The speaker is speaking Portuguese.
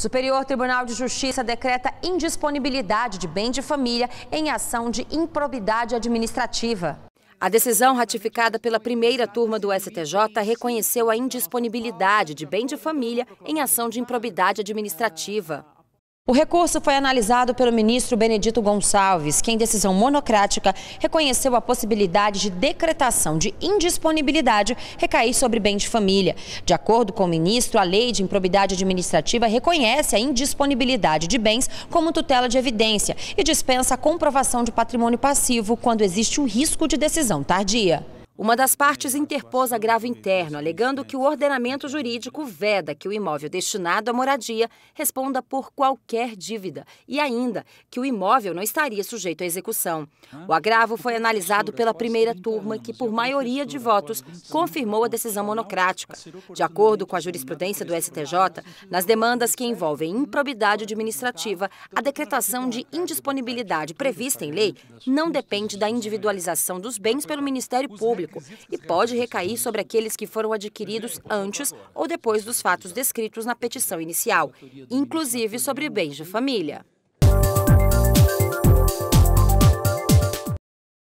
Superior Tribunal de Justiça decreta indisponibilidade de bem de família em ação de improbidade administrativa. A decisão ratificada pela primeira turma do STJ reconheceu a indisponibilidade de bem de família em ação de improbidade administrativa. O recurso foi analisado pelo ministro Benedito Gonçalves, que, em decisão monocrática, reconheceu a possibilidade de decretação de indisponibilidade recair sobre bem de família. De acordo com o ministro, a lei de improbidade administrativa reconhece a indisponibilidade de bens como tutela de evidência e dispensa a comprovação de patrimônio passivo quando existe o risco de decisão tardia. Uma das partes interpôs agravo interno, alegando que o ordenamento jurídico veda que o imóvel destinado à moradia responda por qualquer dívida e ainda que o imóvel não estaria sujeito à execução. O agravo foi analisado pela primeira turma, que, por maioria de votos, confirmou a decisão monocrática. De acordo com a jurisprudência do STJ, nas demandas que envolvem improbidade administrativa, a decretação de indisponibilidade prevista em lei não depende da individualização dos bens pelo Ministério Público público e pode recair sobre aqueles que foram adquiridos antes ou depois dos fatos descritos na petição inicial, inclusive sobre bens de família.